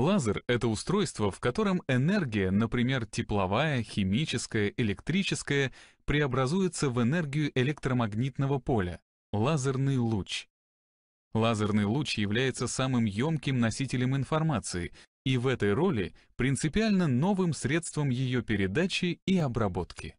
Лазер — это устройство, в котором энергия, например, тепловая, химическая, электрическая, преобразуется в энергию электромагнитного поля — лазерный луч. Лазерный луч является самым емким носителем информации и в этой роли принципиально новым средством ее передачи и обработки.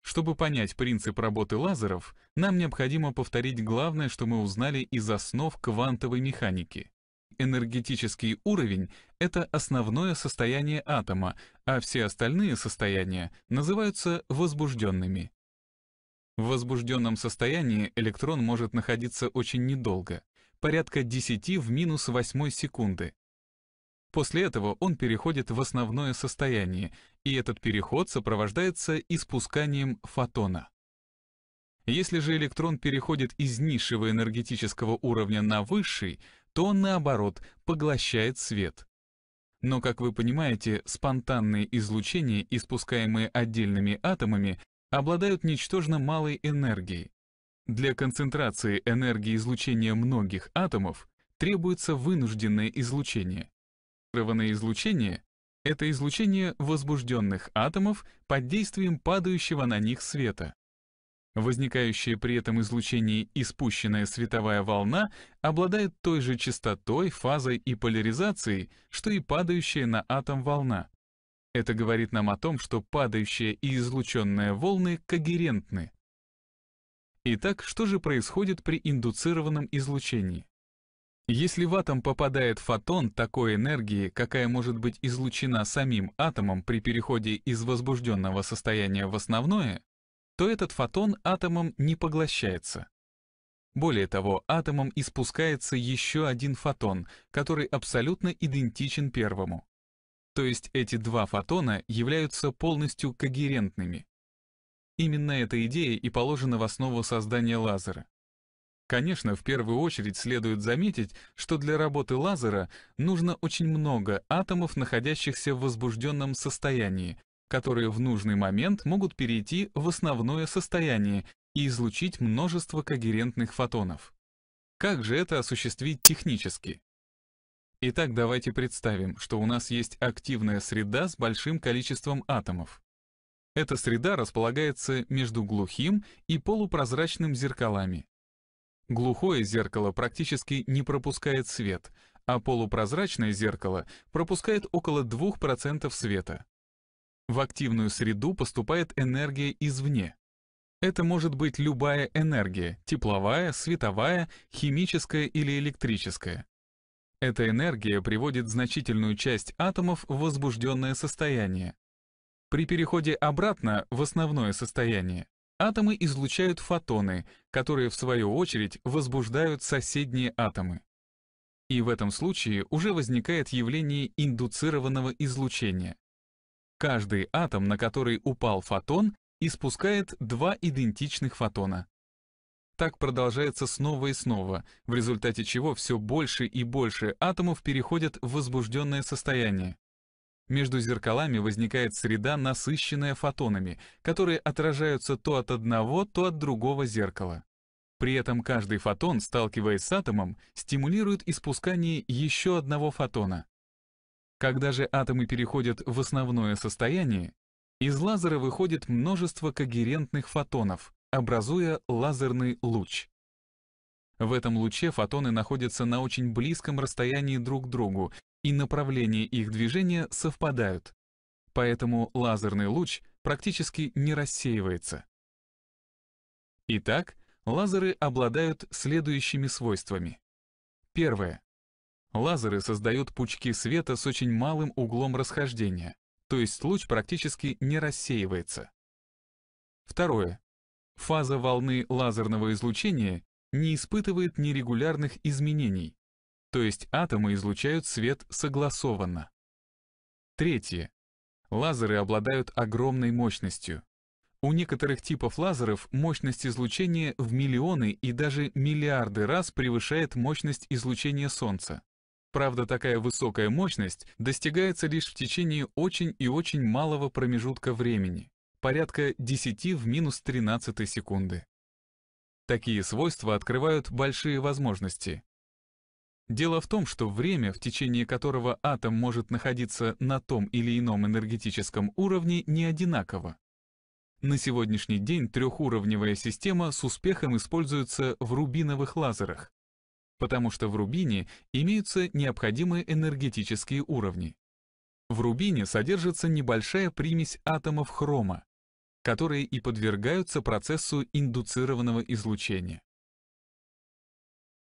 Чтобы понять принцип работы лазеров, нам необходимо повторить главное, что мы узнали из основ квантовой механики энергетический уровень — это основное состояние атома, а все остальные состояния называются возбужденными. В возбужденном состоянии электрон может находиться очень недолго, порядка 10 в минус 8 секунды. После этого он переходит в основное состояние, и этот переход сопровождается испусканием фотона. Если же электрон переходит из низшего энергетического уровня на высший, то, наоборот, поглощает свет. Но, как вы понимаете, спонтанные излучения, испускаемые отдельными атомами, обладают ничтожно малой энергией. Для концентрации энергии излучения многих атомов требуется вынужденное излучение. Концентрированное излучение — это излучение возбужденных атомов под действием падающего на них света. Возникающее при этом излучение испущенная световая волна обладает той же частотой, фазой и поляризацией, что и падающая на атом волна. Это говорит нам о том, что падающие и излученные волны когерентны. Итак, что же происходит при индуцированном излучении? Если в атом попадает фотон такой энергии, какая может быть излучена самим атомом при переходе из возбужденного состояния в основное, то этот фотон атомом не поглощается. Более того, атомом испускается еще один фотон, который абсолютно идентичен первому. То есть эти два фотона являются полностью когерентными. Именно эта идея и положена в основу создания лазера. Конечно, в первую очередь следует заметить, что для работы лазера нужно очень много атомов, находящихся в возбужденном состоянии, которые в нужный момент могут перейти в основное состояние и излучить множество когерентных фотонов. Как же это осуществить технически? Итак, давайте представим, что у нас есть активная среда с большим количеством атомов. Эта среда располагается между глухим и полупрозрачным зеркалами. Глухое зеркало практически не пропускает свет, а полупрозрачное зеркало пропускает около 2% света. В активную среду поступает энергия извне. Это может быть любая энергия – тепловая, световая, химическая или электрическая. Эта энергия приводит значительную часть атомов в возбужденное состояние. При переходе обратно в основное состояние атомы излучают фотоны, которые в свою очередь возбуждают соседние атомы. И в этом случае уже возникает явление индуцированного излучения. Каждый атом, на который упал фотон, испускает два идентичных фотона. Так продолжается снова и снова, в результате чего все больше и больше атомов переходят в возбужденное состояние. Между зеркалами возникает среда, насыщенная фотонами, которые отражаются то от одного, то от другого зеркала. При этом каждый фотон, сталкиваясь с атомом, стимулирует испускание еще одного фотона. Когда же атомы переходят в основное состояние, из лазера выходит множество когерентных фотонов, образуя лазерный луч. В этом луче фотоны находятся на очень близком расстоянии друг к другу, и направления их движения совпадают. Поэтому лазерный луч практически не рассеивается. Итак, лазеры обладают следующими свойствами. Первое. Лазеры создают пучки света с очень малым углом расхождения, то есть луч практически не рассеивается. Второе. Фаза волны лазерного излучения не испытывает нерегулярных изменений, то есть атомы излучают свет согласованно. Третье. Лазеры обладают огромной мощностью. У некоторых типов лазеров мощность излучения в миллионы и даже миллиарды раз превышает мощность излучения Солнца. Правда, такая высокая мощность достигается лишь в течение очень и очень малого промежутка времени, порядка 10 в минус 13 секунды. Такие свойства открывают большие возможности. Дело в том, что время, в течение которого атом может находиться на том или ином энергетическом уровне, не одинаково. На сегодняшний день трехуровневая система с успехом используется в рубиновых лазерах, потому что в рубине имеются необходимые энергетические уровни. В рубине содержится небольшая примесь атомов хрома, которые и подвергаются процессу индуцированного излучения.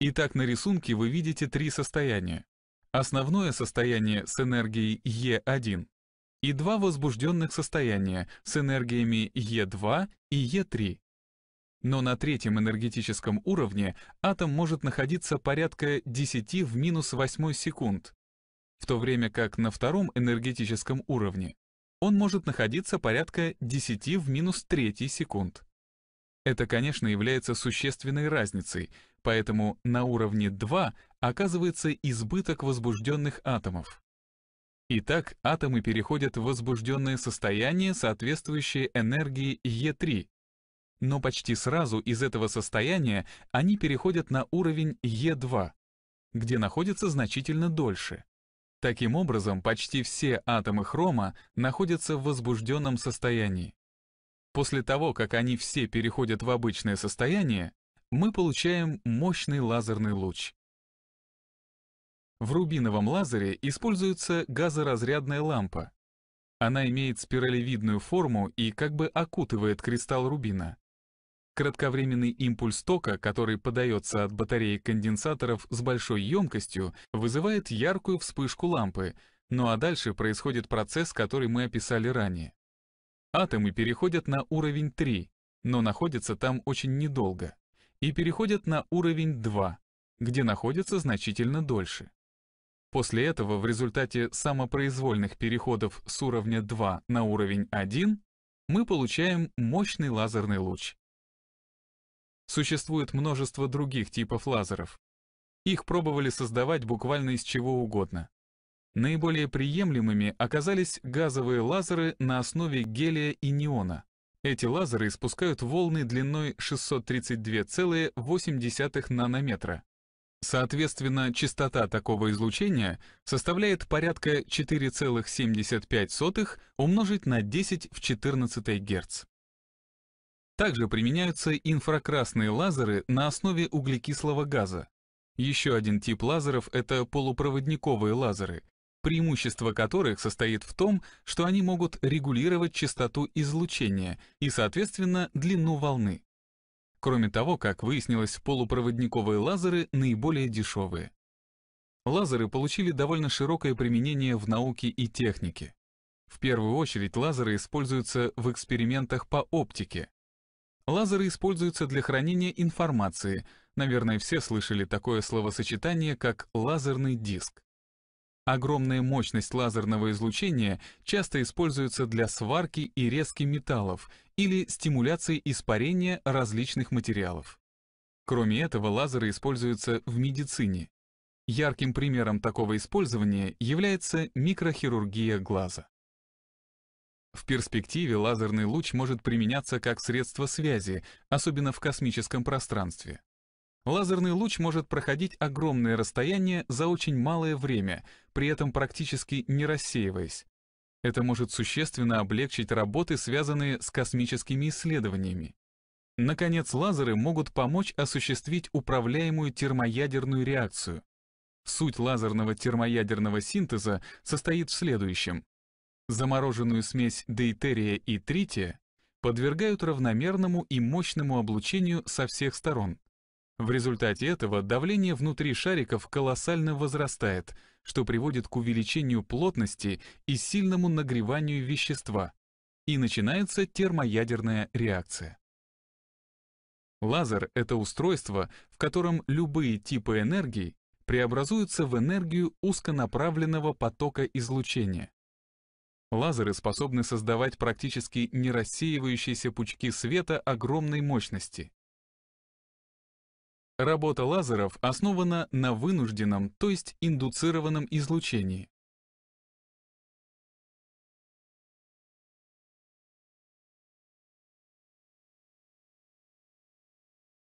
Итак, на рисунке вы видите три состояния. Основное состояние с энергией Е1 и два возбужденных состояния с энергиями Е2 и Е3 но на третьем энергетическом уровне атом может находиться порядка 10 в минус 8 секунд, в то время как на втором энергетическом уровне он может находиться порядка 10 в минус 3 секунд. Это, конечно, является существенной разницей, поэтому на уровне 2 оказывается избыток возбужденных атомов. Итак, атомы переходят в возбужденное состояние, соответствующее энергии Е3, но почти сразу из этого состояния они переходят на уровень Е2, где находятся значительно дольше. Таким образом, почти все атомы хрома находятся в возбужденном состоянии. После того, как они все переходят в обычное состояние, мы получаем мощный лазерный луч. В рубиновом лазере используется газоразрядная лампа. Она имеет спиралевидную форму и как бы окутывает кристалл рубина. Кратковременный импульс тока, который подается от батареи конденсаторов с большой емкостью, вызывает яркую вспышку лампы, ну а дальше происходит процесс, который мы описали ранее. Атомы переходят на уровень 3, но находятся там очень недолго, и переходят на уровень 2, где находятся значительно дольше. После этого в результате самопроизвольных переходов с уровня 2 на уровень 1 мы получаем мощный лазерный луч. Существует множество других типов лазеров. Их пробовали создавать буквально из чего угодно. Наиболее приемлемыми оказались газовые лазеры на основе гелия и неона. Эти лазеры испускают волны длиной 632,8 нанометра. Соответственно, частота такого излучения составляет порядка 4,75 умножить на 10 в 14 Гц. Также применяются инфракрасные лазеры на основе углекислого газа. Еще один тип лазеров — это полупроводниковые лазеры, преимущество которых состоит в том, что они могут регулировать частоту излучения и, соответственно, длину волны. Кроме того, как выяснилось, полупроводниковые лазеры наиболее дешевые. Лазеры получили довольно широкое применение в науке и технике. В первую очередь лазеры используются в экспериментах по оптике, Лазеры используются для хранения информации. Наверное, все слышали такое словосочетание, как лазерный диск. Огромная мощность лазерного излучения часто используется для сварки и резки металлов или стимуляции испарения различных материалов. Кроме этого, лазеры используются в медицине. Ярким примером такого использования является микрохирургия глаза. В перспективе лазерный луч может применяться как средство связи, особенно в космическом пространстве. Лазерный луч может проходить огромное расстояние за очень малое время, при этом практически не рассеиваясь. Это может существенно облегчить работы, связанные с космическими исследованиями. Наконец, лазеры могут помочь осуществить управляемую термоядерную реакцию. Суть лазерного термоядерного синтеза состоит в следующем. Замороженную смесь дейтерия и трития подвергают равномерному и мощному облучению со всех сторон. В результате этого давление внутри шариков колоссально возрастает, что приводит к увеличению плотности и сильному нагреванию вещества. И начинается термоядерная реакция. Лазер — это устройство, в котором любые типы энергии преобразуются в энергию узконаправленного потока излучения. Лазеры способны создавать практически не рассеивающиеся пучки света огромной мощности. Работа лазеров основана на вынужденном, то есть индуцированном излучении.